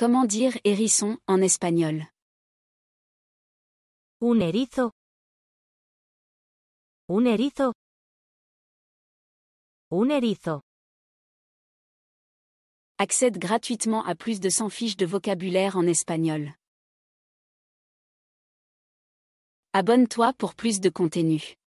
Comment dire hérisson en espagnol Un erizo. Un erizo. Un erizo. Accède gratuitement à plus de 100 fiches de vocabulaire en espagnol. Abonne-toi pour plus de contenu.